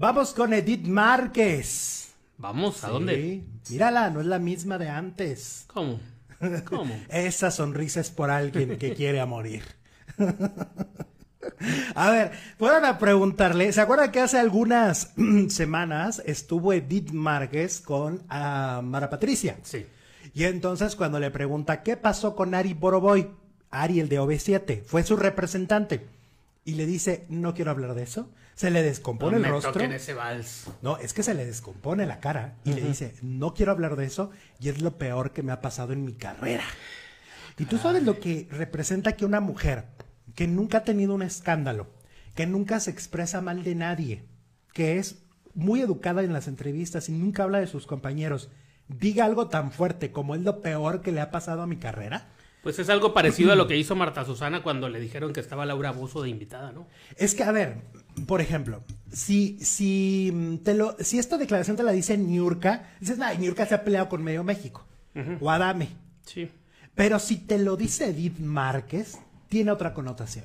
Vamos con Edith Márquez. Vamos, ¿a sí. Mírala, no es la misma de antes. ¿Cómo? ¿Cómo? Esa sonrisa es por alguien que quiere a morir. A ver, fueron a preguntarle, ¿se acuerdan que hace algunas semanas estuvo Edith Márquez con ah, Mara Patricia? Sí. Y entonces cuando le pregunta, ¿qué pasó con Ari Boroboy? Ari, el de ob 7 fue su representante y le dice, no quiero hablar de eso. Se le descompone el rostro. No, es que se le descompone la cara y le dice, no quiero hablar de eso y es lo peor que me ha pasado en mi carrera. Y tú sabes lo que representa que una mujer que nunca ha tenido un escándalo, que nunca se expresa mal de nadie, que es muy educada en las entrevistas y nunca habla de sus compañeros, diga algo tan fuerte como es lo peor que le ha pasado a mi carrera. Pues es algo parecido a lo que hizo Marta Susana cuando le dijeron que estaba Laura Bozo de invitada, ¿no? Es que, a ver, por ejemplo, si, si, mm, te lo, si esta declaración te la dice Niurka, dices, ay, Niurka se ha peleado con Medio México. O Adame. Sí. Pero si te lo dice Edith Márquez, tiene otra connotación.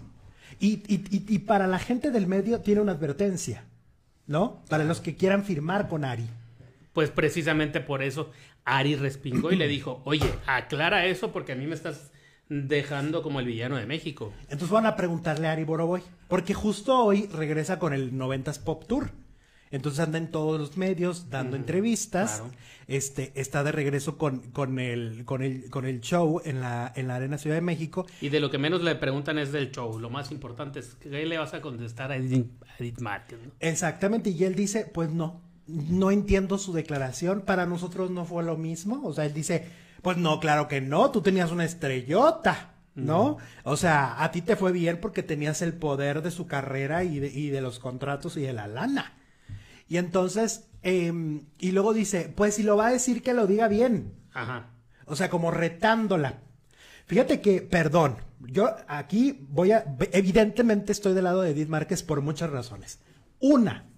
y para la gente del medio tiene una advertencia, ¿no? Para los que quieran firmar con Ari pues precisamente por eso Ari respingó y le dijo, oye, aclara eso porque a mí me estás dejando como el villano de México. Entonces van a preguntarle a Ari Boroboy, porque justo hoy regresa con el 90s Pop Tour. Entonces anda en todos los medios dando entrevistas. Este está de regreso con, con el con el con el show en la en la Arena Ciudad de México. Y de lo que menos le preguntan es del show. Lo más importante es qué le vas a contestar a Edith, Martin... Exactamente, y él dice, "Pues no, no entiendo su declaración, para nosotros no fue lo mismo, o sea, él dice, pues no, claro que no, tú tenías una estrellota. ¿No? O sea, a ti te fue bien porque tenías el poder de su carrera y de, y de los contratos y de la lana. Y entonces, em, y luego dice, pues si lo va a decir que lo diga bien. Ajá. O sea, como retándola. Fíjate que, perdón, yo aquí voy a, evidentemente estoy del lado de Edith Márquez por muchas razones. Una,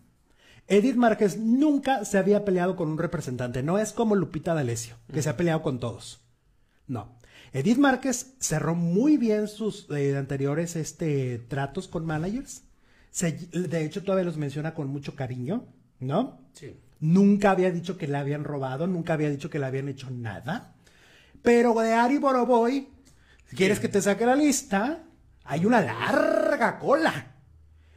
Edith Márquez nunca se había peleado con un representante. No es como Lupita D'Alessio, que se ha peleado con todos. No. Edith Márquez cerró muy bien sus eh, anteriores este, tratos con managers. de hecho, todavía los menciona con mucho cariño, ¿no? Sí. Nunca había dicho que le habían robado, nunca había dicho que le habían hecho nada. Pero de Ari Boroboy, si quieres que te saque la lista, hay una larga cola.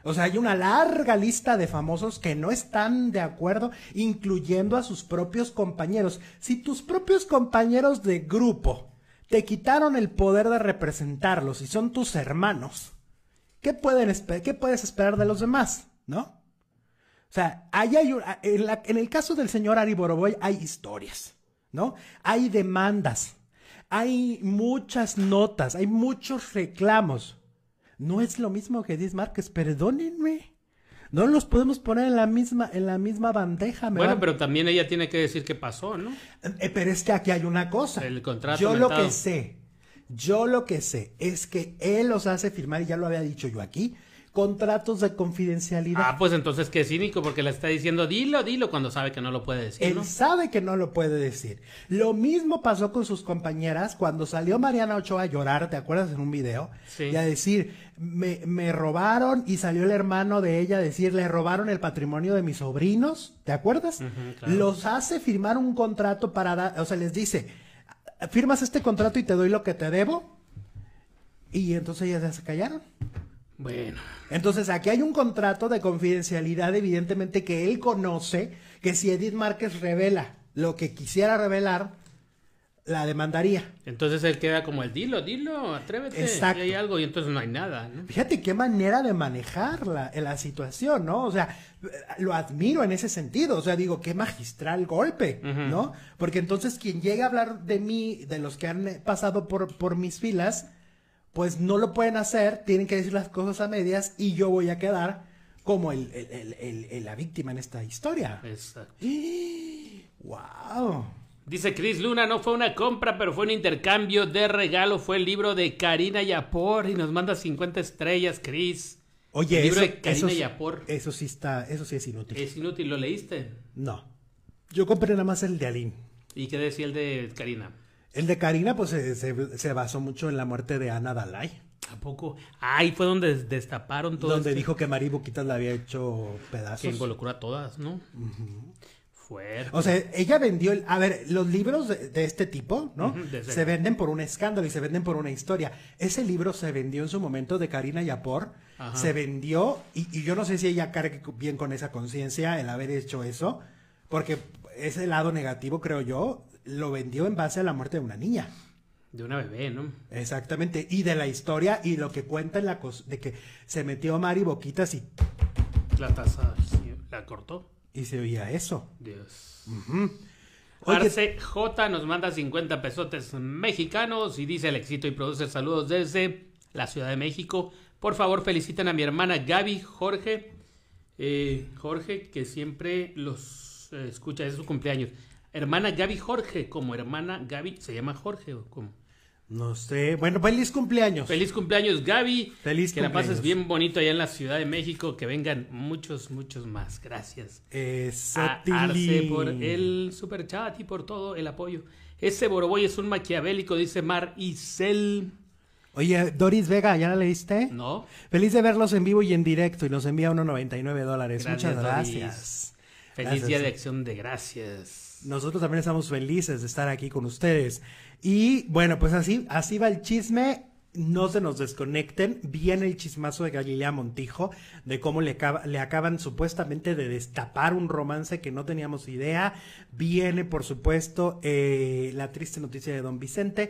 O sea, hay una larga lista de famosos que no están de acuerdo, incluyendo a sus propios compañeros. Si tus propios compañeros de grupo te quitaron el poder de representarlos y son tus hermanos, ¿qué, pueden, qué puedes esperar de los demás? ¿No? O sea, hay, en, el caso del señor Ari Boroboy hay historias, ¿no? Hay demandas, hay muchas notas, hay muchos reclamos no es lo mismo que Diz Márquez, perdónenme. No los podemos poner en la misma, en la misma bandeja. Me bueno, pero también ella tiene que decir qué pasó, ¿no? Eh, eh, pero es que aquí hay una cosa. El contrato. Yo lo que sé, yo lo que sé es que él los hace firmar, y ya lo había dicho yo aquí, contratos de confidencialidad. Ah, pues entonces qué cínico, porque le está diciendo dilo, dilo cuando sabe que no lo puede decir. Él sabe que no lo puede decir. Lo mismo pasó con sus compañeras cuando salió Mariana Ochoa a llorar, ¿te acuerdas en un video? Y a decir, me, robaron y salió el hermano de ella a decir, le robaron el patrimonio de mis sobrinos, ¿te acuerdas? Los hace firmar un contrato para dar, o sea, les dice, firmas este contrato y te doy lo que te debo. Y entonces ellas ya se callaron. Bueno. Entonces aquí hay un contrato de confidencialidad, evidentemente, que él conoce, que si Edith Márquez revela lo que quisiera revelar, la demandaría. Entonces él queda como el dilo, dilo, atrévete, Exacto. hay algo y entonces no hay nada. ¿no? Fíjate qué manera de manejar la, la, situación, ¿no? O sea, lo admiro en ese sentido, o sea, digo, qué magistral golpe, ¿no? Porque entonces quien llega a hablar de mí, de los que han pasado por, por mis filas, pues no lo pueden hacer, tienen que decir las cosas a medias y yo voy a quedar como el, la víctima en esta historia. Exacto. ¡Wow! Dice Chris Luna, no fue una compra, pero fue un intercambio de regalo. Fue el libro de Karina Yapor y nos manda 50 estrellas, Chris. Oye, el libro eso, de Karina Yapor. Eso sí está, eso sí es inútil. Es inútil, ¿lo leíste? No. Yo compré nada más el de Aline. ¿Y qué decía el de Karina? El de Karina, pues eh, se, basó mucho en la muerte de Ana Dalai. ¿A poco? Ahí fue donde destaparon todo. Donde este dijo que Mari Boquitas la había hecho pedazos. Que involucró a todas, ¿no? Fuerte. O sea, ella vendió. El... A ver, los libros de, este tipo, ¿no? se venden por un escándalo y se venden por una historia. Ese libro se vendió en su momento de Karina Yapor. Se vendió, y, y, yo no sé si ella cargue bien con esa conciencia el haber hecho eso, porque ese lado negativo, creo yo, lo vendió en base a la muerte de una niña. De una bebé, ¿no? Exactamente. Y de la historia y lo que cuenta en la de que se metió Mari Boquitas y. La taza la cortó. Y se oía eso. Dios. J nos manda 50 pesotes mexicanos y dice el éxito y produce saludos desde la Ciudad de México. Por favor, felicitan a mi hermana Gaby Jorge. Eh, Jorge, que siempre los eh, escucha, es su cumpleaños hermana Gaby Jorge, como hermana Gaby, ¿se llama Jorge o cómo? No sé. Bueno, feliz cumpleaños. Feliz cumpleaños, Gaby. Feliz que la pases bien bonito allá en la Ciudad de México. Que vengan muchos, muchos más. Gracias. Exacto. por el super chat y por todo el apoyo. Ese Boroboy es un maquiavélico, dice Mar Isel. Oye, Doris Vega, ¿ya la leíste? No. Feliz de verlos en vivo y en directo. Y nos envía nueve dólares. Muchas gracias. Feliz Día de Acción de Gracias. Nosotros también estamos felices de estar aquí con ustedes. Y bueno, pues así, así va el chisme. No se nos desconecten. Viene el chismazo de Galilea Montijo, de cómo le, le, acaban supuestamente de destapar un romance que no teníamos idea. Viene, por supuesto, eh, la triste noticia de Don Vicente.